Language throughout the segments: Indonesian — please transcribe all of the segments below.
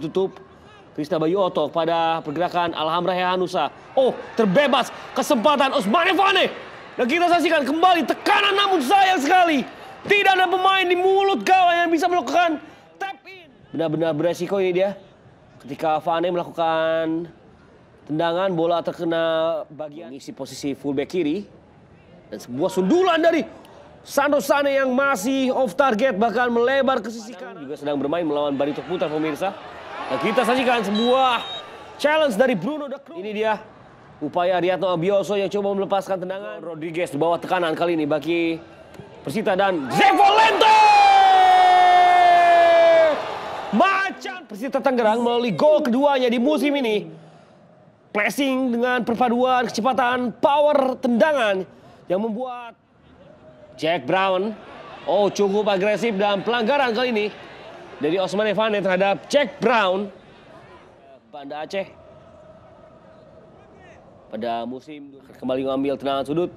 tutup Krista Bayu Oto pada pergerakan Alhamra Hanusa. Oh, terbebas kesempatan Osman Evane. Dan kita saksikan kembali tekanan namun sayang sekali. Tidak ada pemain di mulut gawang yang bisa melakukan tap in. Benar-benar beresiko ini dia. Ketika Fane melakukan tendangan, bola terkena bagian mengisi posisi fullback kiri. Dan sebuah sundulan dari Sandro Sane yang masih off target bahkan melebar ke sisi kanan. Juga sedang bermain melawan Barito Putra pemirsa. Nah, kita sajikan sebuah challenge dari Bruno De Cruz. Ini dia upaya Ariadno Abioso yang coba melepaskan tendangan. Rodriguez di bawah tekanan kali ini bagi Persita dan Zevolente. Macan Persita Tangerang melalui gol keduanya di musim ini. Pressing dengan perpaduan kecepatan power tendangan yang membuat Jack Brown. Oh cukup agresif dan pelanggaran kali ini dari Osman Evane terhadap Jack Brown Banda Aceh pada musim kembali mengambil tenangan sudut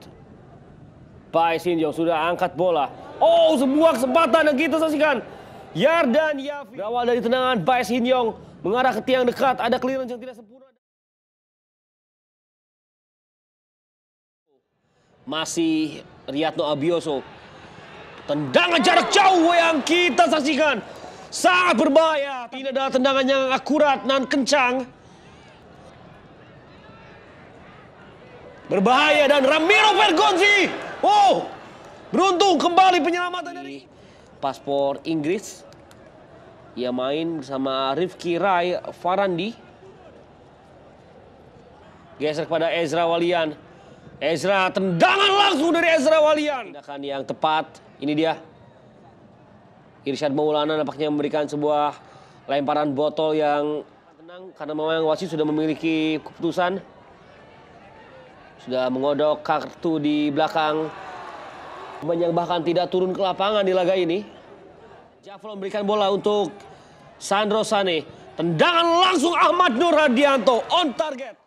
Pai Sinjo sudah angkat bola oh sebuah kesempatan yang kita saksikan Yardan Yafi berawal dari tenangan Pai Sinjo mengarah ke tiang dekat ada clearance yang tidak sempurna masih Riyadno Abioso tendangan jarak jauh yang kita saksikan Sangat berbahaya. Tidak ada tendangan yang akurat dan kencang. Berbahaya dan Ramiro Vergonzi. Wow. Oh, beruntung kembali penyelamatan dari paspor Inggris. Ia main bersama Rifki Rai Farandi. Geser kepada Ezra Walian. Ezra tendangan langsung dari Ezra Walian. Tindakan yang tepat. Ini dia Irsyad Maulana nampaknya memberikan sebuah lemparan botol yang tenang karena memang wasit sudah memiliki keputusan. Sudah mengodok kartu di belakang. yang bahkan tidak turun ke lapangan di laga ini. Jafro memberikan bola untuk Sandro Sane. Tendangan langsung Ahmad Nur Hadianto on target.